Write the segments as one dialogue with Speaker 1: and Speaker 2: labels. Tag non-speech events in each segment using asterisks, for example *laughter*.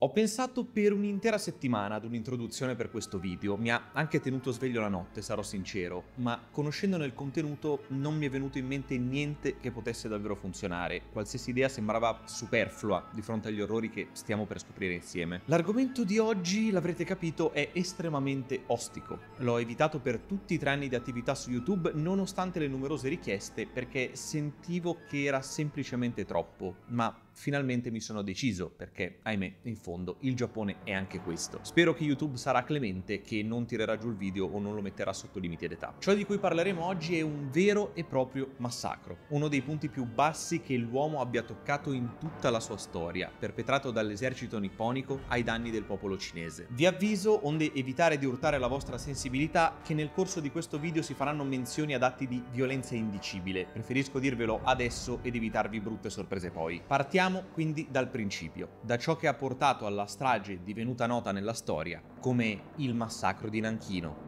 Speaker 1: Ho pensato per un'intera settimana ad un'introduzione per questo video, mi ha anche tenuto sveglio la notte, sarò sincero, ma conoscendone il contenuto non mi è venuto in mente niente che potesse davvero funzionare, qualsiasi idea sembrava superflua di fronte agli orrori che stiamo per scoprire insieme. L'argomento di oggi, l'avrete capito, è estremamente ostico. L'ho evitato per tutti i tre anni di attività su YouTube nonostante le numerose richieste perché sentivo che era semplicemente troppo, ma finalmente mi sono deciso perché, ahimè, in fondo il Giappone è anche questo. Spero che YouTube sarà clemente, che non tirerà giù il video o non lo metterà sotto limiti d'età. Ciò di cui parleremo oggi è un vero e proprio massacro, uno dei punti più bassi che l'uomo abbia toccato in tutta la sua storia, perpetrato dall'esercito nipponico ai danni del popolo cinese. Vi avviso, onde evitare di urtare la vostra sensibilità, che nel corso di questo video si faranno menzioni ad atti di violenza indicibile. Preferisco dirvelo adesso ed evitarvi brutte sorprese poi. Partiamo Partiamo quindi dal principio, da ciò che ha portato alla strage divenuta nota nella storia come il massacro di Nanchino.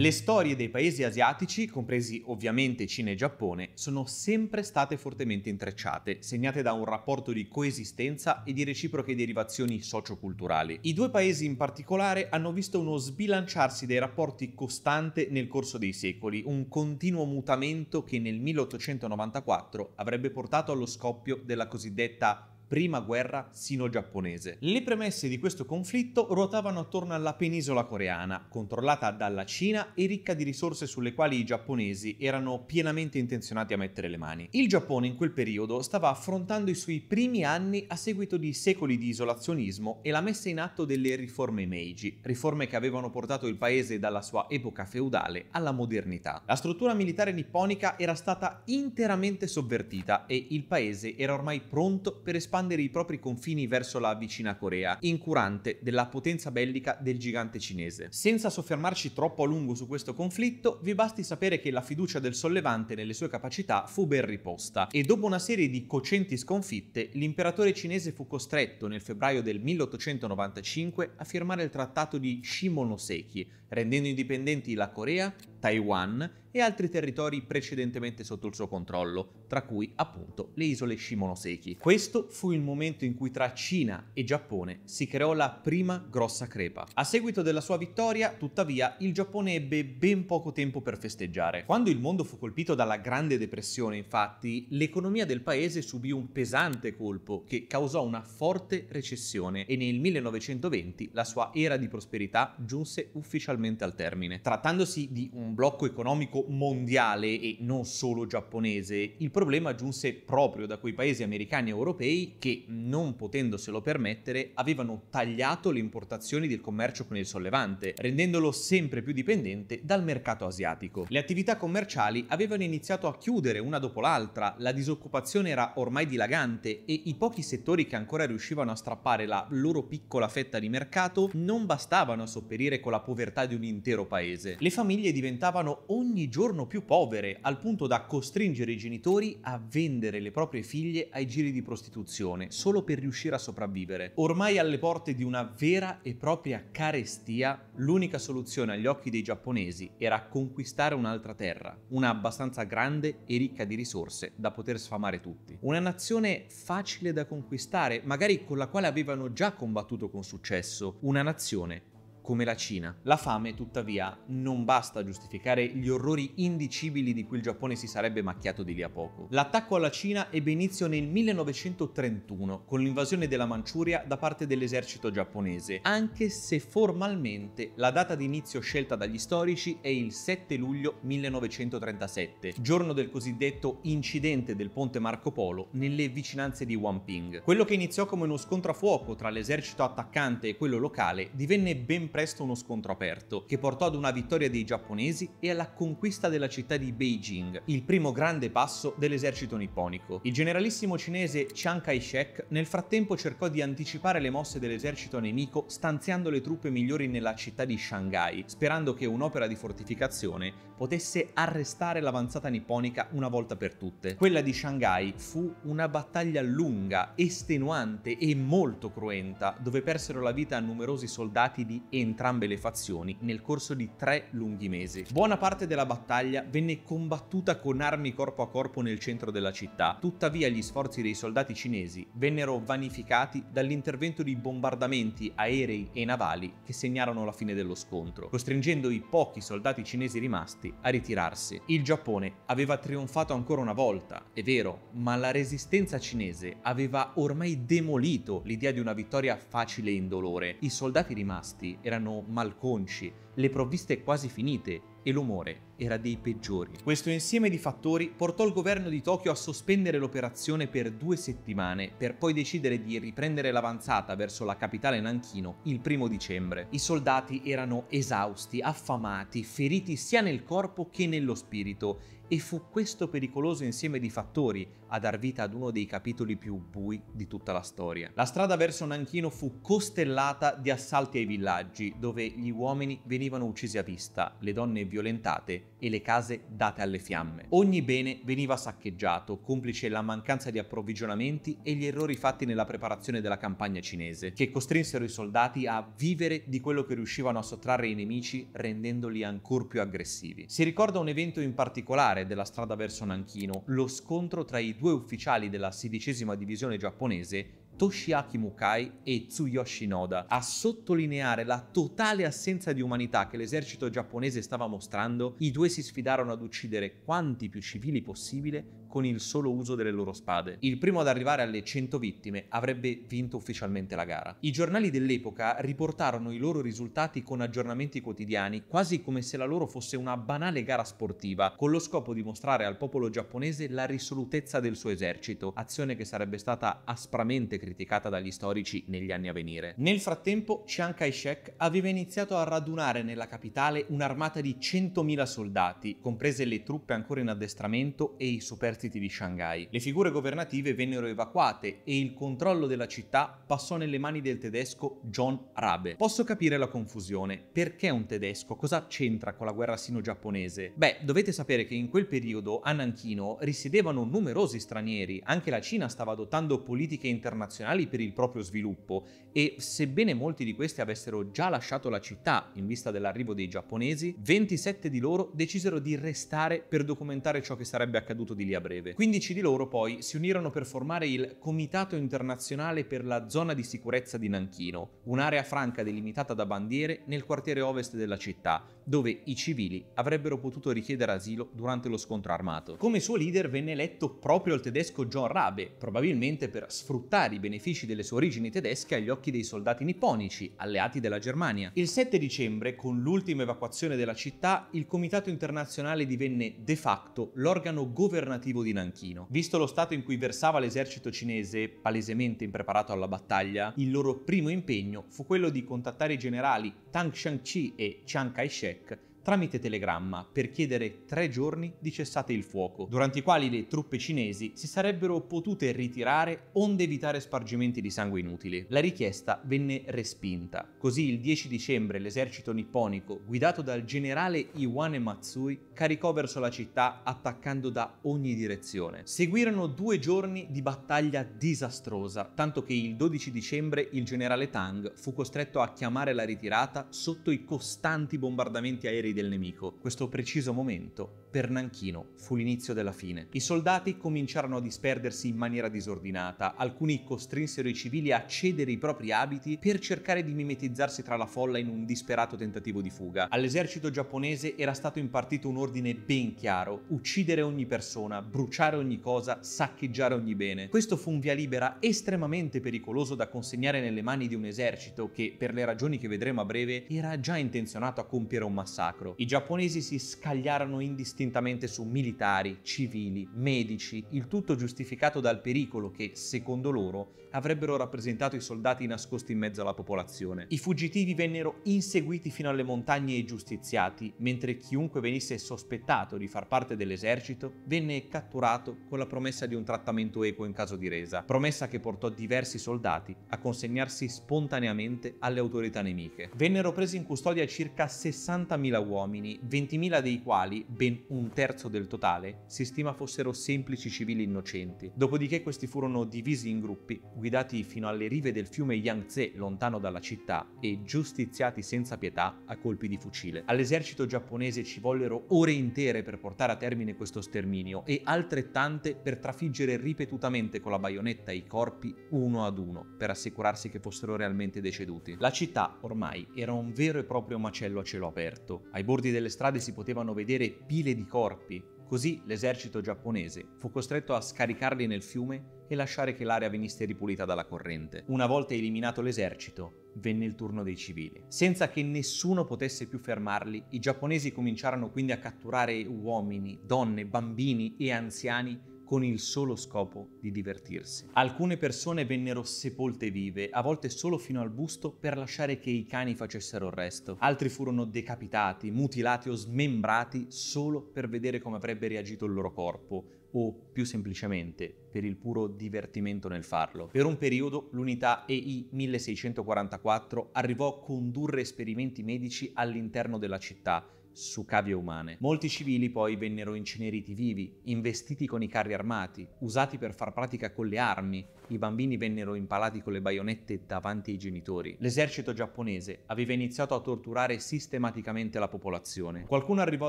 Speaker 1: Le storie dei paesi asiatici, compresi ovviamente Cina e Giappone, sono sempre state fortemente intrecciate, segnate da un rapporto di coesistenza e di reciproche derivazioni socioculturali. I due paesi in particolare hanno visto uno sbilanciarsi dei rapporti costante nel corso dei secoli, un continuo mutamento che nel 1894 avrebbe portato allo scoppio della cosiddetta prima guerra sino-giapponese. Le premesse di questo conflitto ruotavano attorno alla penisola coreana, controllata dalla Cina e ricca di risorse sulle quali i giapponesi erano pienamente intenzionati a mettere le mani. Il Giappone in quel periodo stava affrontando i suoi primi anni a seguito di secoli di isolazionismo e la messa in atto delle riforme Meiji, riforme che avevano portato il paese dalla sua epoca feudale alla modernità. La struttura militare nipponica era stata interamente sovvertita e il paese era ormai pronto per espandere espandere i propri confini verso la vicina Corea, incurante della potenza bellica del gigante cinese. Senza soffermarci troppo a lungo su questo conflitto, vi basti sapere che la fiducia del sollevante nelle sue capacità fu ben riposta e dopo una serie di cocenti sconfitte, l'imperatore cinese fu costretto nel febbraio del 1895 a firmare il trattato di Shimonoseki, rendendo indipendenti la Corea, Taiwan e altri territori precedentemente sotto il suo controllo, tra cui appunto le isole Shimonoseki. Questo fu il momento in cui tra Cina e Giappone si creò la prima grossa crepa. A seguito della sua vittoria, tuttavia, il Giappone ebbe ben poco tempo per festeggiare. Quando il mondo fu colpito dalla Grande Depressione, infatti, l'economia del paese subì un pesante colpo che causò una forte recessione e nel 1920 la sua era di prosperità giunse ufficialmente puntualmente al termine. Trattandosi di un blocco economico mondiale e non solo giapponese, il problema giunse proprio da quei paesi americani e europei che, non potendoselo permettere, avevano tagliato le importazioni del commercio con il sollevante, rendendolo sempre più dipendente dal mercato asiatico. Le attività commerciali avevano iniziato a chiudere una dopo l'altra, la disoccupazione era ormai dilagante e i pochi settori che ancora riuscivano a strappare la loro piccola fetta di mercato non bastavano a sopperire con la povertà di un intero paese. Le famiglie diventavano ogni giorno più povere, al punto da costringere i genitori a vendere le proprie figlie ai giri di prostituzione, solo per riuscire a sopravvivere. Ormai alle porte di una vera e propria carestia, l'unica soluzione agli occhi dei giapponesi era conquistare un'altra terra, una abbastanza grande e ricca di risorse da poter sfamare tutti. Una nazione facile da conquistare, magari con la quale avevano già combattuto con successo, una nazione come la Cina. La fame, tuttavia, non basta a giustificare gli orrori indicibili di cui il Giappone si sarebbe macchiato di lì a poco. L'attacco alla Cina ebbe inizio nel 1931 con l'invasione della Manciuria da parte dell'esercito giapponese, anche se formalmente la data di inizio scelta dagli storici è il 7 luglio 1937, giorno del cosiddetto incidente del ponte Marco Polo nelle vicinanze di Wamping. Quello che iniziò come uno scontro a fuoco tra l'esercito attaccante e quello locale divenne ben presto presto uno scontro aperto, che portò ad una vittoria dei giapponesi e alla conquista della città di Beijing, il primo grande passo dell'esercito nipponico. Il generalissimo cinese Chiang Kai-shek nel frattempo cercò di anticipare le mosse dell'esercito nemico stanziando le truppe migliori nella città di Shanghai, sperando che un'opera di fortificazione potesse arrestare l'avanzata nipponica una volta per tutte. Quella di Shanghai fu una battaglia lunga, estenuante e molto cruenta, dove persero la vita numerosi soldati di entrambi entrambe le fazioni nel corso di tre lunghi mesi. Buona parte della battaglia venne combattuta con armi corpo a corpo nel centro della città, tuttavia gli sforzi dei soldati cinesi vennero vanificati dall'intervento di bombardamenti aerei e navali che segnarono la fine dello scontro, costringendo i pochi soldati cinesi rimasti a ritirarsi. Il Giappone aveva trionfato ancora una volta, è vero, ma la resistenza cinese aveva ormai demolito l'idea di una vittoria facile e indolore. I soldati rimasti erano erano malconci le provviste quasi finite e l'umore era dei peggiori. Questo insieme di fattori portò il governo di Tokyo a sospendere l'operazione per due settimane per poi decidere di riprendere l'avanzata verso la capitale Nanchino il primo dicembre. I soldati erano esausti, affamati, feriti sia nel corpo che nello spirito e fu questo pericoloso insieme di fattori a dar vita ad uno dei capitoli più bui di tutta la storia. La strada verso Nanchino fu costellata di assalti ai villaggi dove gli uomini venivano venivano uccise a vista, le donne violentate e le case date alle fiamme. Ogni bene veniva saccheggiato, complice la mancanza di approvvigionamenti e gli errori fatti nella preparazione della campagna cinese, che costrinsero i soldati a vivere di quello che riuscivano a sottrarre ai nemici rendendoli ancor più aggressivi. Si ricorda un evento in particolare della strada verso Nanchino, lo scontro tra i due ufficiali della sedicesima divisione giapponese Toshiaki Mukai e Tsuyoshi Noda a sottolineare la totale assenza di umanità che l'esercito giapponese stava mostrando, i due si sfidarono ad uccidere quanti più civili possibile con il solo uso delle loro spade. Il primo ad arrivare alle 100 vittime avrebbe vinto ufficialmente la gara. I giornali dell'epoca riportarono i loro risultati con aggiornamenti quotidiani, quasi come se la loro fosse una banale gara sportiva, con lo scopo di mostrare al popolo giapponese la risolutezza del suo esercito, azione che sarebbe stata aspramente criticata dagli storici negli anni a venire. Nel frattempo, Chiang Kai-shek aveva iniziato a radunare nella capitale un'armata di 100.000 soldati, comprese le truppe ancora in addestramento e i superstiti eserciti di Shanghai. Le figure governative vennero evacuate e il controllo della città passò nelle mani del tedesco John Rabe. Posso capire la confusione. Perché un tedesco? Cosa c'entra con la guerra sino-giapponese? Beh, dovete sapere che in quel periodo a Nanchino risiedevano numerosi stranieri, anche la Cina stava adottando politiche internazionali per il proprio sviluppo e sebbene molti di questi avessero già lasciato la città in vista dell'arrivo dei giapponesi, 27 di loro decisero di restare per documentare ciò che sarebbe accaduto di lì a breve breve. 15 di loro poi si unirono per formare il Comitato internazionale per la zona di sicurezza di Nanchino, un'area franca delimitata da bandiere nel quartiere ovest della città, dove i civili avrebbero potuto richiedere asilo durante lo scontro armato. Come suo leader venne eletto proprio il tedesco John Rabe, probabilmente per sfruttare i benefici delle sue origini tedesche agli occhi dei soldati nipponici, alleati della Germania. Il 7 dicembre, con l'ultima evacuazione della città, il Comitato internazionale divenne de facto l'organo governativo positivo di Nanchino. Visto lo stato in cui versava l'esercito cinese, palesemente impreparato alla battaglia, il loro primo impegno fu quello di contattare i generali Tang Shang-Chi e Chiang Kai-shek tramite telegramma per chiedere tre giorni di cessate il fuoco, durante i quali le truppe cinesi si sarebbero potute ritirare onde evitare spargimenti di sangue inutili. La richiesta venne respinta. Così il 10 dicembre l'esercito nipponico, guidato dal generale Iwane Matsui, caricò verso la città attaccando da ogni direzione. Seguirono due giorni di battaglia disastrosa, tanto che il 12 dicembre il generale Tang fu costretto a chiamare la ritirata sotto i costanti bombardamenti aerei del nemico. Questo preciso momento per Nanchino fu l'inizio della fine. I soldati cominciarono a disperdersi in maniera disordinata, alcuni costrinsero i civili a cedere i propri abiti per cercare di mimetizzarsi tra la folla in un disperato tentativo di fuga. All'esercito giapponese era stato impartito un ordine ben chiaro, uccidere ogni persona, bruciare ogni cosa, saccheggiare ogni bene. Questo fu un via libera estremamente pericoloso da consegnare nelle mani di un esercito che, per le ragioni che vedremo a breve, era già intenzionato a compiere un massacro. I giapponesi si scagliarono indistintamente distintamente su militari, civili, medici, il tutto giustificato dal pericolo che, secondo loro, avrebbero rappresentato i soldati nascosti in mezzo alla popolazione. I fuggitivi vennero inseguiti fino alle montagne e giustiziati, mentre chiunque venisse sospettato di far parte dell'esercito venne catturato con la promessa di un trattamento equo in caso di resa, promessa che portò diversi soldati a consegnarsi spontaneamente alle autorità nemiche. Vennero presi in custodia circa 60.000 uomini, 20.000 dei quali, ben un terzo del totale si stima fossero semplici civili innocenti. Dopodiché questi furono divisi in gruppi, guidati fino alle rive del fiume Yangtze lontano dalla città e giustiziati senza pietà a colpi di fucile. All'esercito giapponese ci vollero ore intere per portare a termine questo sterminio e altrettante per trafiggere ripetutamente con la baionetta i corpi uno ad uno per assicurarsi che fossero realmente deceduti. La città ormai era un vero e proprio macello a cielo aperto. Ai bordi delle strade si potevano vedere pile di di corpi, così l'esercito giapponese fu costretto a scaricarli nel fiume e lasciare che l'area venisse ripulita dalla corrente. Una volta eliminato l'esercito, venne il turno dei civili. Senza che nessuno potesse più fermarli, i giapponesi cominciarono quindi a catturare uomini, donne, bambini e anziani con il solo scopo di divertirsi. Alcune persone vennero sepolte vive, a volte solo fino al busto, per lasciare che i cani facessero il resto. Altri furono decapitati, mutilati o smembrati solo per vedere come avrebbe reagito il loro corpo, o più semplicemente per il puro divertimento nel farlo. Per un periodo l'unità EI 1644 arrivò a condurre esperimenti medici all'interno della città su cavie umane. Molti civili poi vennero inceneriti vivi, investiti con i carri armati, usati per far pratica con le armi i bambini vennero impalati con le baionette davanti ai genitori. L'esercito giapponese aveva iniziato a torturare sistematicamente la popolazione. Qualcuno arrivò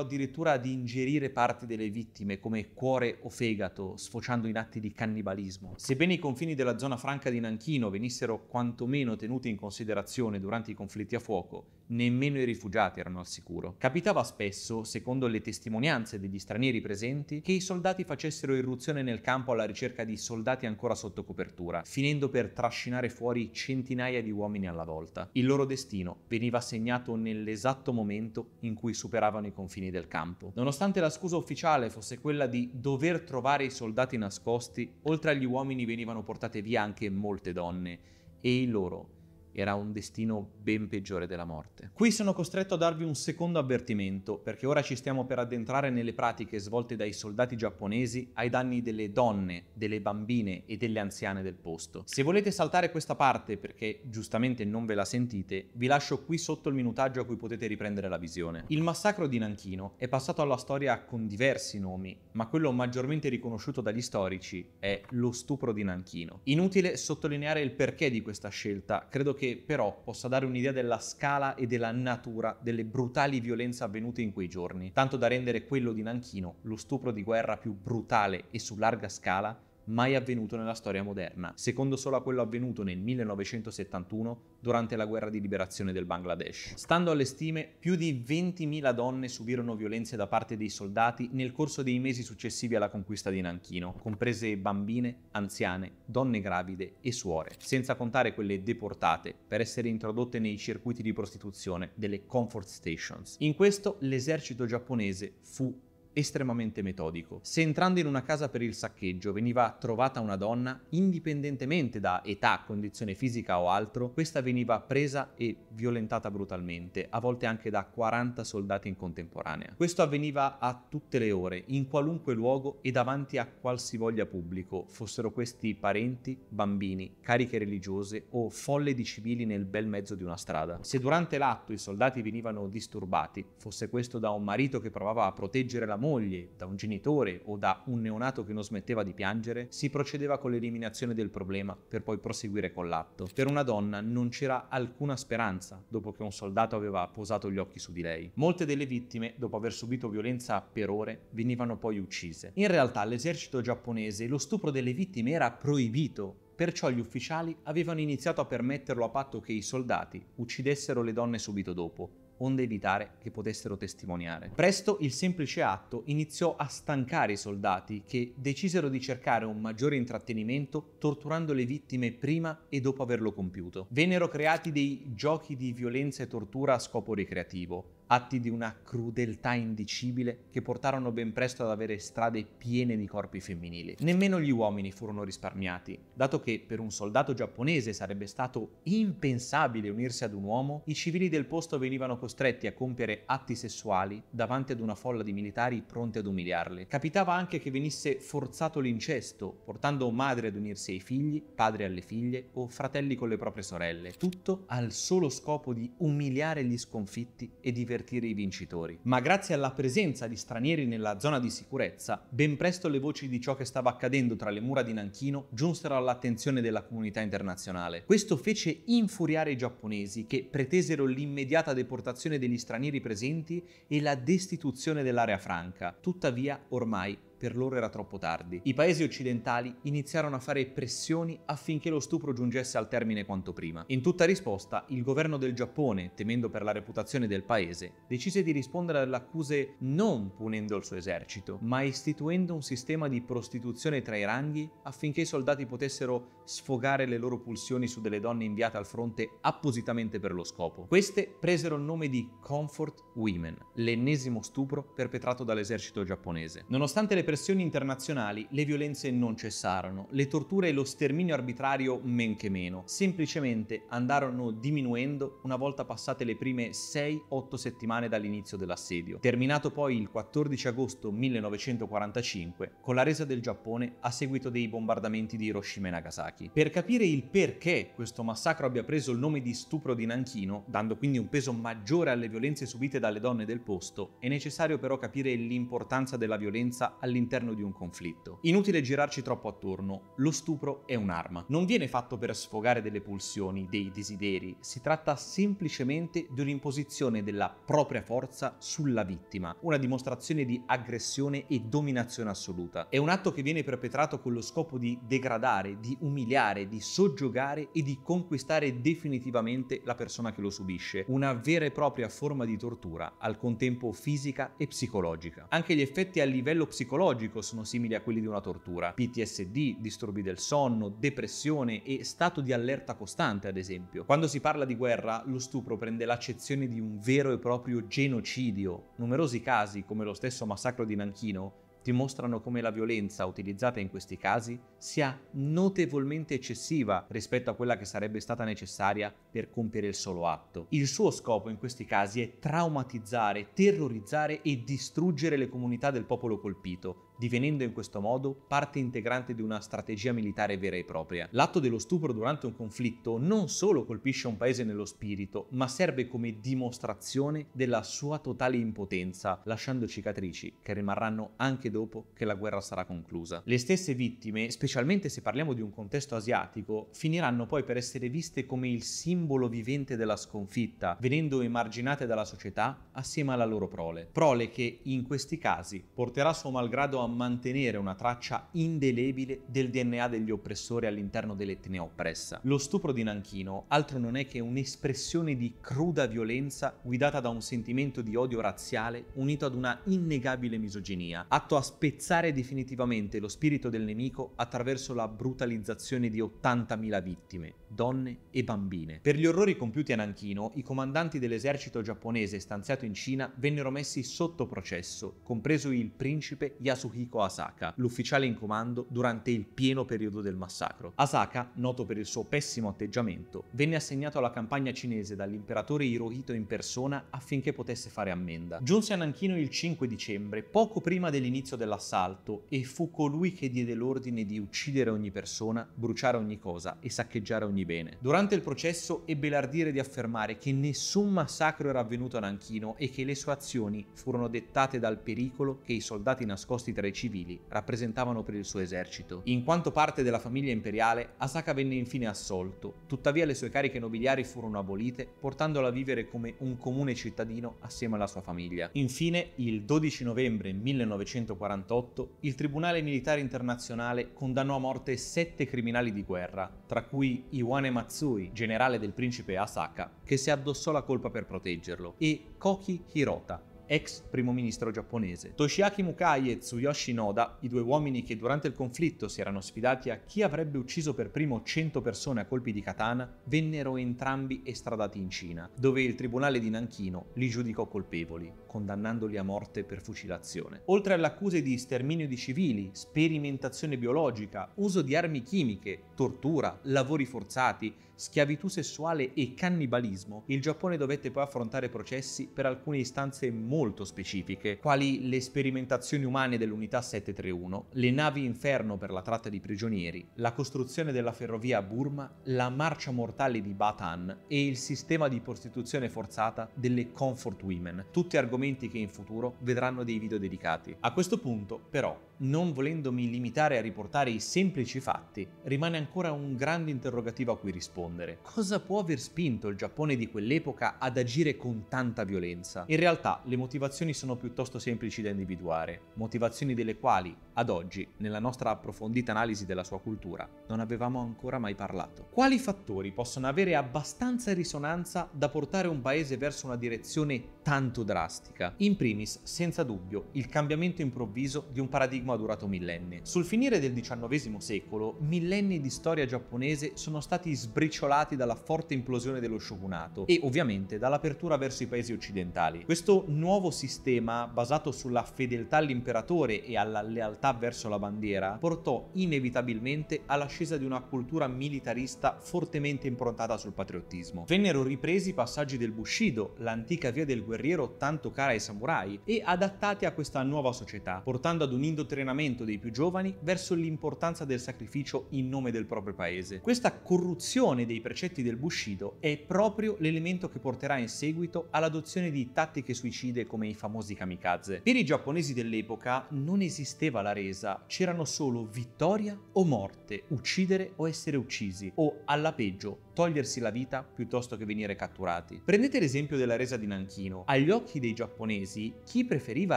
Speaker 1: addirittura ad ingerire parti delle vittime come cuore o fegato, sfociando in atti di cannibalismo. Sebbene i confini della zona franca di Nanchino venissero quantomeno tenuti in considerazione durante i conflitti a fuoco, nemmeno i rifugiati erano al sicuro. Capitava spesso, secondo le testimonianze degli stranieri presenti, che i soldati facessero irruzione nel campo alla ricerca di soldati ancora sotto copertura copertura, finendo per trascinare fuori centinaia di uomini alla volta. Il loro destino veniva segnato nell'esatto momento in cui superavano i confini del campo. Nonostante la scusa ufficiale fosse quella di dover trovare i soldati nascosti, oltre agli uomini venivano portate via anche molte donne e i loro era un destino ben peggiore della morte. Qui sono costretto a darvi un secondo avvertimento, perché ora ci stiamo per addentrare nelle pratiche svolte dai soldati giapponesi ai danni delle donne, delle bambine e delle anziane del posto. Se volete saltare questa parte perché giustamente non ve la sentite, vi lascio qui sotto il minutaggio a cui potete riprendere la visione. Il massacro di Nanchino è passato alla storia con diversi nomi, ma quello maggiormente riconosciuto dagli storici è lo stupro di Nanchino. Inutile sottolineare il perché di questa scelta, credo che che però possa dare un'idea della scala e della natura delle brutali violenze avvenute in quei giorni, tanto da rendere quello di Nanchino lo stupro di guerra più brutale e su larga scala mai avvenuto nella storia moderna, secondo solo a quello avvenuto nel 1971 durante la guerra di liberazione del Bangladesh. Stando alle stime, più di 20.000 donne subirono violenze da parte dei soldati nel corso dei mesi successivi alla conquista di Nanchino, comprese bambine, anziane, donne gravide e suore, senza contare quelle deportate per essere introdotte nei circuiti di prostituzione delle comfort stations. In questo l'esercito giapponese fu estremamente metodico. Se entrando in una casa per il saccheggio veniva trovata una donna, indipendentemente da età, condizione fisica o altro, questa veniva presa e violentata brutalmente, a volte anche da 40 soldati in contemporanea. Questo avveniva a tutte le ore, in qualunque luogo e davanti a qualsivoglia pubblico, fossero questi parenti, bambini, cariche religiose o folle di civili nel bel mezzo di una strada. Se durante l'atto i soldati venivano disturbati, fosse questo da un marito che provava a proteggere la moglie, da un genitore o da un neonato che non smetteva di piangere, si procedeva con l'eliminazione del problema per poi proseguire con l'atto. Per una donna non c'era alcuna speranza dopo che un soldato aveva posato gli occhi su di lei. Molte delle vittime, dopo aver subito violenza per ore, venivano poi uccise. In realtà all'esercito giapponese lo stupro delle vittime era proibito Perciò gli ufficiali avevano iniziato a permetterlo a patto che i soldati uccidessero le donne subito dopo, onde evitare che potessero testimoniare. Presto il semplice atto iniziò a stancare i soldati che decisero di cercare un maggiore intrattenimento torturando le vittime prima e dopo averlo compiuto. Vennero creati dei giochi di violenza e tortura a scopo ricreativo, atti di una crudeltà indicibile che portarono ben presto ad avere strade piene di corpi femminili. Nemmeno gli uomini furono risparmiati, dato che per un soldato giapponese sarebbe stato impensabile unirsi ad un uomo, i civili del posto venivano costretti a compiere atti sessuali davanti ad una folla di militari pronti ad umiliarli. Capitava anche che venisse forzato l'incesto, portando madre ad unirsi ai figli, padre alle figlie o fratelli con le proprie sorelle, tutto al solo scopo di umiliare gli sconfitti e divertirsi avvertire i vincitori. Ma grazie alla presenza di stranieri nella zona di sicurezza, ben presto le voci di ciò che stava accadendo tra le mura di Nanchino giunsero all'attenzione della comunità internazionale. Questo fece infuriare i giapponesi che pretesero l'immediata deportazione degli stranieri presenti e la destituzione dell'area franca. Tuttavia, ormai per loro era troppo tardi. I paesi occidentali iniziarono a fare pressioni affinché lo stupro giungesse al termine quanto prima. In tutta risposta, il governo del Giappone, temendo per la reputazione del paese, decise di rispondere alle accuse non punendo il suo esercito, ma istituendo un sistema di prostituzione tra i ranghi affinché i soldati potessero sfogare le loro pulsioni su delle donne inviate al fronte appositamente per lo scopo. Queste presero il nome di Comfort Women, l'ennesimo stupro perpetrato dall'esercito giapponese. Nonostante le repressioni internazionali le violenze non cessarono, le torture e lo sterminio arbitrario men che meno, semplicemente andarono diminuendo una volta passate le prime 6-8 settimane dall'inizio dell'assedio, terminato poi il 14 agosto 1945 con la resa del Giappone a seguito dei bombardamenti di Hiroshima e Nagasaki. Per capire il perché questo massacro abbia preso il nome di stupro di Nanchino, dando quindi un peso maggiore alle violenze subite dalle donne del posto, è necessario però capire l'importanza della violenza all'interno all'interno di un conflitto. Inutile girarci troppo attorno, lo stupro è un'arma. Non viene fatto per sfogare delle pulsioni, dei desideri, si tratta semplicemente di un'imposizione della propria forza sulla vittima, una dimostrazione di aggressione e dominazione assoluta. È un atto che viene perpetrato con lo scopo di degradare, di umiliare, di soggiogare e di conquistare definitivamente la persona che lo subisce, una vera e propria forma di tortura, al contempo fisica e psicologica. Anche gli effetti a livello psicologico psicologico sono simili a quelli di una tortura. PTSD, disturbi del sonno, depressione e stato di allerta costante, ad esempio. Quando si parla di guerra, lo stupro prende l'accezione di un vero e proprio genocidio. Numerosi casi, come lo stesso massacro di Nanchino, dimostrano come la violenza utilizzata in questi casi sia notevolmente eccessiva rispetto a quella che sarebbe stata necessaria per compiere il solo atto. Il suo scopo in questi casi è traumatizzare, terrorizzare e distruggere le comunità del popolo colpito, divenendo in questo modo parte integrante di una strategia militare vera e propria. L'atto dello stupro durante un conflitto non solo colpisce un paese nello spirito, ma serve come dimostrazione della sua totale impotenza, lasciando cicatrici che rimarranno anche dopo che la guerra sarà conclusa. Le stesse vittime, specialmente se parliamo di un contesto asiatico, finiranno poi per essere viste come il simbolo vivente della sconfitta, venendo emarginate dalla società assieme alla loro prole. Prole che in questi casi porterà suo malgrado a mantenere una traccia indelebile del DNA degli oppressori all'interno dell'etnia oppressa. Lo stupro di Nanchino altro non è che un'espressione di cruda violenza guidata da un sentimento di odio razziale unito ad una innegabile misoginia, atto a spezzare definitivamente lo spirito del nemico attraverso la brutalizzazione di 80.000 vittime, donne e bambine. Per gli orrori compiuti a Nanchino, i comandanti dell'esercito giapponese stanziato in Cina vennero messi sotto processo, compreso il principe Yasuhiro Yasuhiko Asaka, l'ufficiale in comando durante il pieno periodo del massacro. Asaka, noto per il suo pessimo atteggiamento, venne assegnato alla campagna cinese dall'imperatore Hirohito in persona affinché potesse fare ammenda. Giunse a Nanchino il 5 dicembre, poco prima dell'inizio dell'assalto, e fu colui che diede l'ordine di uccidere ogni persona, bruciare ogni cosa e saccheggiare ogni bene. Durante il processo ebbe l'ardire di affermare che nessun massacro era avvenuto a Nanchino e che le sue azioni furono dettate dal pericolo che i soldati nascosti tra massacri ai civili rappresentavano per il suo esercito. In quanto parte della famiglia imperiale, Asaka venne infine assolto, tuttavia le sue cariche nobiliari furono abolite, portandolo a vivere come un comune cittadino assieme alla sua famiglia. Infine, il 12 novembre 1948, il Tribunale Militare Internazionale condannò a morte sette criminali di guerra, tra cui Iwane Matsui, generale del principe Asaka, che si addossò la colpa per proteggerlo, e Koki Hirota, ex primo ministro giapponese. Toshiaki Mukai e Tsuyoshi Noda, i due uomini che durante il conflitto si erano sfidati a chi avrebbe ucciso per primo 100 persone a colpi di katana, vennero entrambi estradati in Cina, dove il tribunale di Nanchino li giudicò colpevoli, condannandoli a morte per fucilazione. Oltre alle accuse di sterminio di civili, sperimentazione biologica, uso di armi chimiche, tortura, lavori forzati, schiavitù sessuale e cannibalismo, il Giappone dovette poi affrontare processi per alcune istanze molto specifiche, quali le sperimentazioni umane dell'unità 731, le navi inferno per la tratta di prigionieri, la costruzione della ferrovia a Burma, la marcia mortale di Batan e il sistema di prostituzione forzata delle comfort women, tutti argomenti che in futuro vedranno dei video dedicati. A questo punto, però, non volendomi limitare a riportare i semplici fatti, rimane ancora un grande interrogativo a cui rispondere rispondere. Cosa può aver spinto il Giappone di quell'epoca ad agire con tanta violenza? In realtà le motivazioni sono piuttosto semplici da individuare, motivazioni delle quali, ad oggi, nella nostra approfondita analisi della sua cultura, non avevamo ancora mai parlato. Quali fattori possono avere abbastanza risonanza da portare un paese verso una direzione tanto drastica? In primis, senza dubbio, il cambiamento improvviso di un paradigma durato millenni. Sul finire del XIX secolo, millenni di storia giapponese sono stati sbriciolati sbriciolati dalla forte implosione dello shogunato e ovviamente dall'apertura verso i paesi occidentali. Questo nuovo sistema, basato sulla fedeltà all'imperatore e alla lealtà verso la bandiera, portò inevitabilmente all'ascesa di una cultura militarista fortemente improntata sul patriottismo. Vennero ripresi i passaggi del Bushido, l'antica via del guerriero tanto cara ai samurai, e adattati a questa nuova società, portando ad un indottrinamento dei più giovani verso l'importanza del sacrificio in nome del proprio paese. Questa corruzione dell'applicazione dei precetti del Bushido è proprio l'elemento che porterà in seguito all'adozione di tattiche suicide come i famosi kamikaze. Per i giapponesi dell'epoca non esisteva la resa, c'erano solo vittoria o morte, uccidere o essere uccisi, o alla peggio togliersi la vita piuttosto che venire catturati. Prendete l'esempio della resa di Nanchino. Agli occhi dei giapponesi, chi preferiva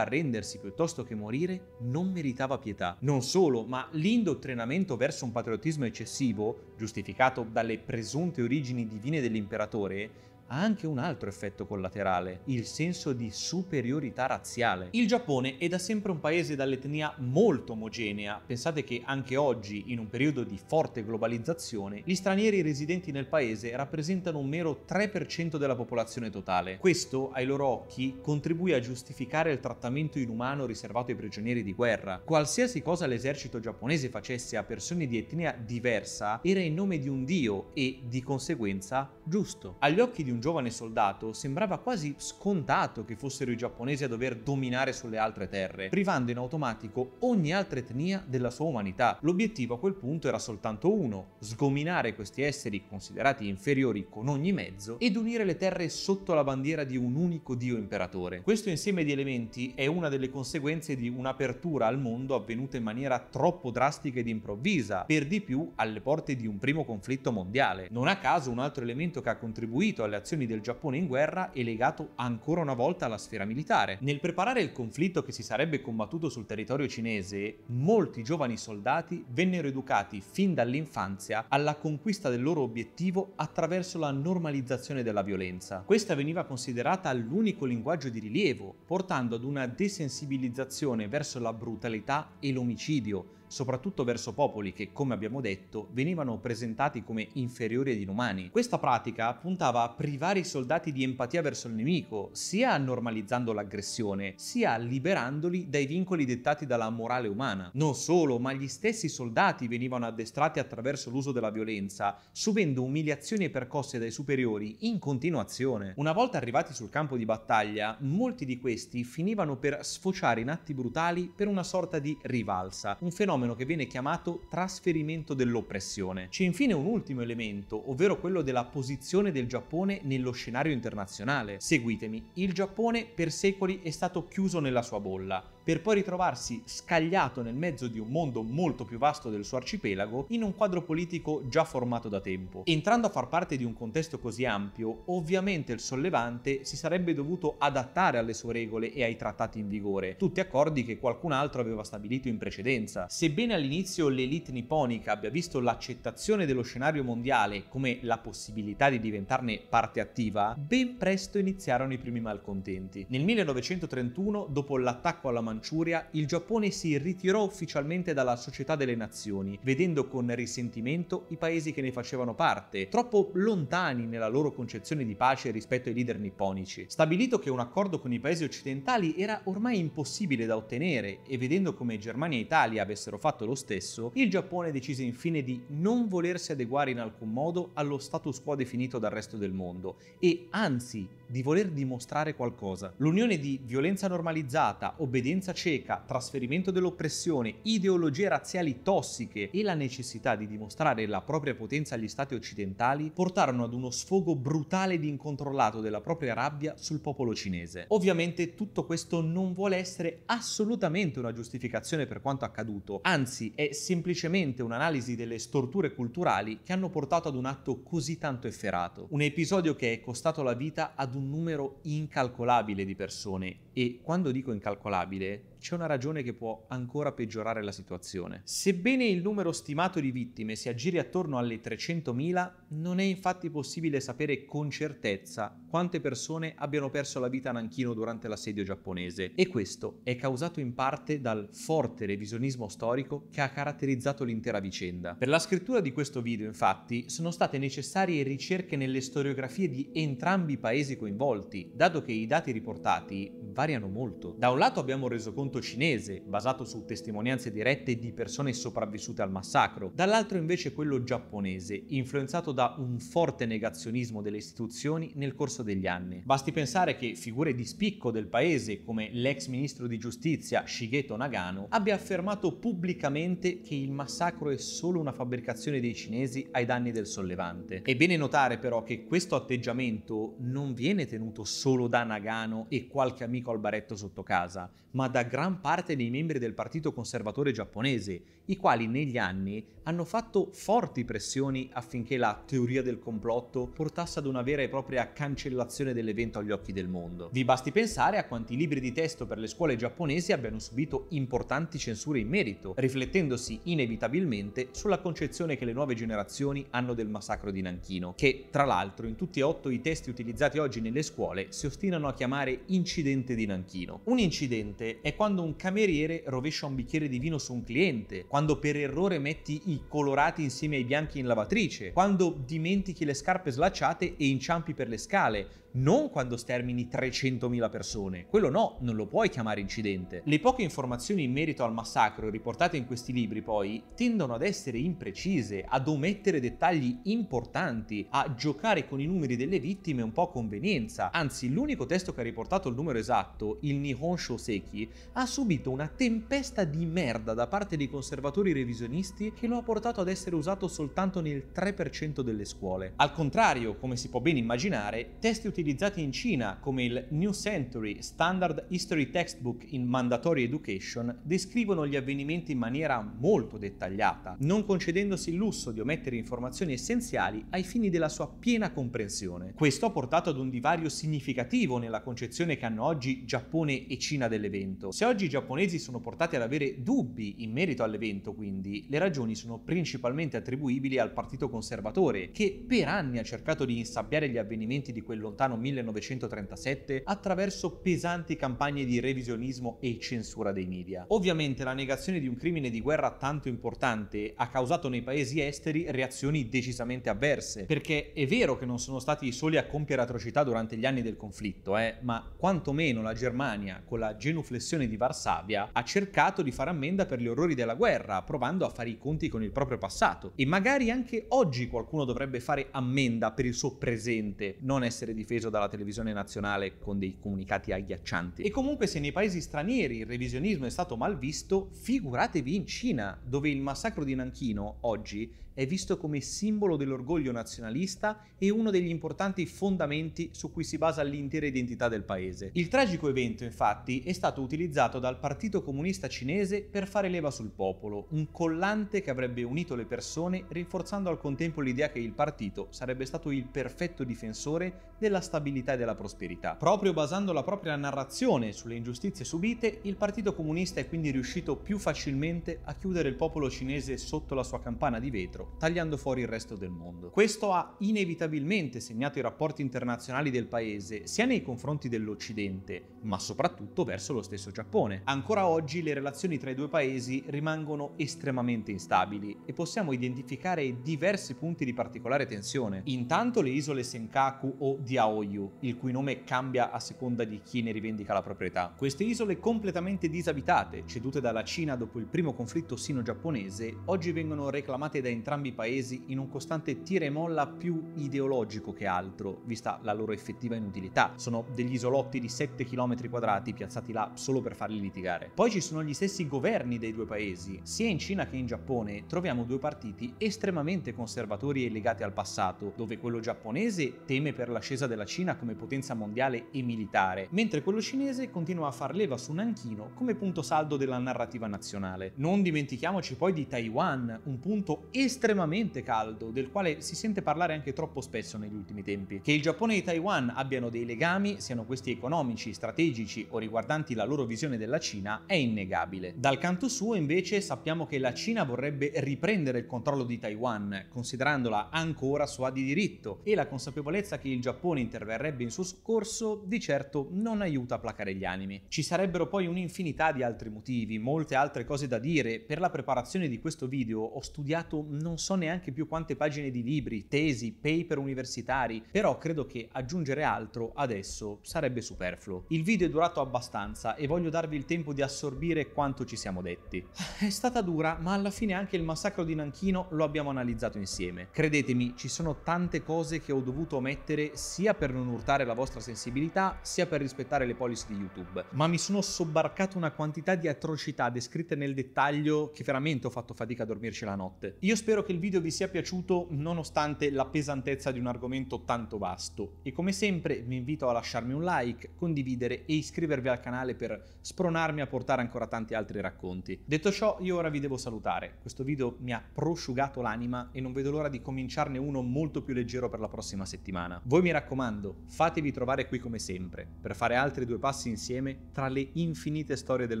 Speaker 1: arrendersi piuttosto che morire non meritava pietà. Non solo, ma l'indottrinamento verso un patriottismo eccessivo, giustificato dalle presunte origini divine dell'imperatore, ha anche un altro effetto collaterale, il senso di superiorità razziale. Il Giappone è da sempre un paese dall'etnia molto omogenea, pensate che anche oggi, in un periodo di forte globalizzazione, gli stranieri residenti nel paese rappresentano un mero 3% della popolazione totale. Questo, ai loro occhi, contribuì a giustificare il trattamento inumano riservato ai prigionieri di guerra. Qualsiasi cosa l'esercito giapponese facesse a persone di etnia diversa era in nome di un dio e, di conseguenza, giusto. Agli occhi di un un giovane soldato, sembrava quasi scontato che fossero i giapponesi a dover dominare sulle altre terre, privando in automatico ogni altra etnia della sua umanità. L'obiettivo a quel punto era soltanto uno, sgominare questi esseri considerati inferiori con ogni mezzo ed unire le terre sotto la bandiera di un unico dio imperatore. Questo insieme di elementi è una delle conseguenze di un'apertura al mondo avvenuta in maniera troppo drastica ed improvvisa, per di più alle porte di un primo conflitto mondiale. Non a caso un altro elemento che ha contribuito alle azioni aspirazioni del Giappone in guerra è legato ancora una volta alla sfera militare. Nel preparare il conflitto che si sarebbe combattuto sul territorio cinese, molti giovani soldati vennero educati fin dall'infanzia alla conquista del loro obiettivo attraverso la normalizzazione della violenza. Questa veniva considerata l'unico linguaggio di rilievo, portando ad una desensibilizzazione verso la brutalità e l'omicidio, soprattutto verso popoli che, come abbiamo detto, venivano presentati come inferiori ed inumani. Questa pratica puntava a privare i soldati di empatia verso il nemico, sia normalizzando l'aggressione, sia liberandoli dai vincoli dettati dalla morale umana. Non solo, ma gli stessi soldati venivano addestrati attraverso l'uso della violenza, subendo umiliazioni e percosse dai superiori in continuazione. Una volta arrivati sul campo di battaglia, molti di questi finivano per sfociare in atti brutali per una sorta di rivalsa, un fenomeno fenomeno che viene chiamato trasferimento dell'oppressione. C'è infine un ultimo elemento, ovvero quello della posizione del Giappone nello scenario internazionale. Seguitemi, il Giappone per secoli è stato chiuso nella sua bolla per poi ritrovarsi scagliato nel mezzo di un mondo molto più vasto del suo arcipelago in un quadro politico già formato da tempo. Entrando a far parte di un contesto così ampio, ovviamente il sollevante si sarebbe dovuto adattare alle sue regole e ai trattati in vigore, tutti accordi che qualcun altro aveva stabilito in precedenza. Sebbene all'inizio l'elite nipponica abbia visto l'accettazione dello scenario mondiale come la possibilità di diventarne parte attiva, ben presto iniziarono i primi malcontenti. Nel 1931, dopo l'attacco alla Mangiuria, Manciuria, il Giappone si ritirò ufficialmente dalla Società delle Nazioni, vedendo con risentimento i paesi che ne facevano parte, troppo lontani nella loro concezione di pace rispetto ai leader nipponici. Stabilito che un accordo con i paesi occidentali era ormai impossibile da ottenere e vedendo come Germania e Italia avessero fatto lo stesso, il Giappone decise infine di non volersi adeguare in alcun modo allo status quo definito dal resto del mondo e anzi di voler dimostrare qualcosa. L'unione di violenza normalizzata, obbedienza cieca, trasferimento dell'oppressione, ideologie razziali tossiche e la necessità di dimostrare la propria potenza agli stati occidentali portarono ad uno sfogo brutale ed incontrollato della propria rabbia sul popolo cinese. Ovviamente tutto questo non vuole essere assolutamente una giustificazione per quanto accaduto, anzi è semplicemente un'analisi delle storture culturali che hanno portato ad un atto così tanto efferato. Un episodio che è costato la vita ad ad un numero incalcolabile di persone e quando dico incalcolabile c'è una ragione che può ancora peggiorare la situazione. Sebbene il numero stimato di vittime si aggiri attorno alle 300.000, non è infatti possibile sapere con certezza quante persone abbiano perso la vita a Nanchino durante l'assedio giapponese e questo è causato in parte dal forte revisionismo storico che ha caratterizzato l'intera vicenda. Per la scrittura di questo video infatti sono state necessarie ricerche nelle storiografie di entrambi i paesi coinvolti, dato che i dati riportati variano molto. Da un lato abbiamo reso conto racconto cinese, basato su testimonianze dirette di persone sopravvissute al massacro, dall'altro invece quello giapponese, influenzato da un forte negazionismo delle istituzioni nel corso degli anni. Basti pensare che figure di spicco del paese come l'ex ministro di giustizia Shigeto Nagano abbia affermato pubblicamente che il massacro è solo una fabbricazione dei cinesi ai danni del sollevante. È bene notare però che questo atteggiamento non viene tenuto solo da Nagano e qualche amico al baretto sotto casa, ma da gran gran parte dei membri del Partito Conservatore giapponese, i quali negli anni hanno fatto forti pressioni affinché la teoria del complotto portasse ad una vera e propria cancellazione dell'evento agli occhi del mondo. Vi basti pensare a quanti libri di testo per le scuole giapponesi abbiano subito importanti censure in merito, riflettendosi inevitabilmente sulla concezione che le nuove generazioni hanno del massacro di Nanchino, che tra l'altro in tutti e otto i testi utilizzati oggi nelle scuole si ostinano a chiamare incidente di Nanchino. Un incidente è quando un cameriere rovescia un bicchiere di vino su un cliente, quando per errore metti il colorati insieme ai bianchi in lavatrice, quando dimentichi le scarpe slacciate e inciampi per le scale, non quando stermini 300.000 persone, quello no, non lo puoi chiamare incidente. Le poche informazioni in merito al massacro riportate in questi libri poi tendono ad essere imprecise, ad omettere dettagli importanti, a giocare con i numeri delle vittime un po' a convenienza. Anzi, l'unico testo che ha riportato il numero esatto, il Nihon Shoseki, ha subito una tempesta di merda da parte dei conservatori revisionisti che lo ha portato ad essere usato soltanto nel 3% delle scuole. Al contrario, come si può ben immaginare, testi utilizzati utilizzati in Cina come il New Century Standard History Textbook in Mandatory Education descrivono gli avvenimenti in maniera molto dettagliata, non concedendosi il lusso di omettere informazioni essenziali ai fini della sua piena comprensione. Questo ha portato ad un divario significativo nella concezione che hanno oggi Giappone e Cina dell'evento. Se oggi i giapponesi sono portati ad avere dubbi in merito all'evento, quindi, le ragioni sono principalmente attribuibili al Partito Conservatore, che per anni ha cercato di insabbiare gli avvenimenti di quel lontano lontano 1937 attraverso pesanti campagne di revisionismo e censura dei media. Ovviamente la negazione di un crimine di guerra tanto importante ha causato nei paesi esteri reazioni decisamente avverse, perché è vero che non sono stati i soli a compiere atrocità durante gli anni del conflitto, eh, ma quantomeno la Germania, con la genuflessione di Varsavia, ha cercato di fare ammenda per gli orrori della guerra, provando a fare i conti con il proprio passato. E magari anche oggi qualcuno dovrebbe fare ammenda per il suo presente, non essere difeso ripreso dalla televisione nazionale con dei comunicati agghiaccianti. E comunque se nei paesi stranieri il revisionismo è stato mal visto, figuratevi in Cina, dove il massacro di Nanchino oggi è visto come simbolo dell'orgoglio nazionalista e uno degli importanti fondamenti su cui si basa l'intera identità del paese. Il tragico evento, infatti, è stato utilizzato dal Partito Comunista Cinese per fare leva sul popolo, un collante che avrebbe unito le persone rinforzando al contempo l'idea che il partito sarebbe stato il perfetto difensore della stabilità e della prosperità. Proprio basando la propria narrazione sulle ingiustizie subite, il Partito Comunista è quindi riuscito più facilmente a chiudere il popolo cinese sotto la sua campana di vetro tagliando fuori il resto del mondo. Questo ha inevitabilmente segnato i rapporti internazionali del paese, sia nei confronti dell'Occidente, ma soprattutto verso lo stesso Giappone. Ancora oggi le relazioni tra i due paesi rimangono estremamente instabili e possiamo identificare diversi punti di particolare tensione. Intanto le isole Senkaku o Diaoyu, il cui nome cambia a seconda di chi ne rivendica la proprietà. Queste isole completamente disabitate, cedute dalla Cina dopo il primo conflitto sino-giapponese, oggi vengono reclamate da entrambi entrambi i paesi in un costante tira e molla più ideologico che altro, vista la loro effettiva inutilità. Sono degli isolotti di 7 km quadrati piazzati là solo per farli litigare. Poi ci sono gli stessi governi dei due paesi. Sia in Cina che in Giappone troviamo due partiti estremamente conservatori e legati al passato, dove quello giapponese teme per l'ascesa della Cina come potenza mondiale e militare, mentre quello cinese continua a far leva su Nanchino come punto saldo della narrativa nazionale. Non dimentichiamoci poi di Taiwan, un punto estremamente estremamente caldo, del quale si sente parlare anche troppo spesso negli ultimi tempi. Che il Giappone e Taiwan abbiano dei legami, siano questi economici, strategici o riguardanti la loro visione della Cina, è innegabile. Dal canto suo, invece, sappiamo che la Cina vorrebbe riprendere il controllo di Taiwan, considerandola ancora sua di diritto, e la consapevolezza che il Giappone interverrebbe in suo soccorso di certo non aiuta a placare gli animi. Ci sarebbero poi un'infinità di altri motivi, molte altre cose da dire. Per la preparazione di questo video ho studiato non non so neanche più quante pagine di libri, tesi, paper universitari, però credo che aggiungere altro adesso sarebbe superfluo. Il video è durato abbastanza e voglio darvi il tempo di assorbire quanto ci siamo detti. *sighs* È stata dura, ma alla fine anche il massacro di Nanchino lo abbiamo analizzato insieme. Credetemi, ci sono tante cose che ho dovuto omettere sia per non urtare la vostra sensibilità, sia per rispettare le policy di YouTube, ma mi sono sobbarcato una quantità di atrocità descritte nel dettaglio che veramente ho fatto fatica a dormirci la notte. Io spero che il video vi sia piaciuto nonostante la pesantezza di un argomento tanto vasto e come sempre vi invito a lasciarmi un like, condividere e iscrivervi al canale per spronarmi a portare ancora tanti altri racconti. Detto ciò io ora vi devo salutare, questo video mi ha prosciugato l'anima e non vedo l'ora di cominciarne uno molto più leggero per la prossima settimana. Voi mi raccomando, fatevi trovare qui come sempre per fare altri due passi insieme tra le infinite storie del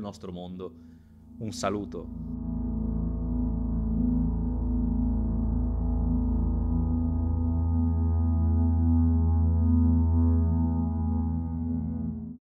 Speaker 1: nostro mondo. Un saluto!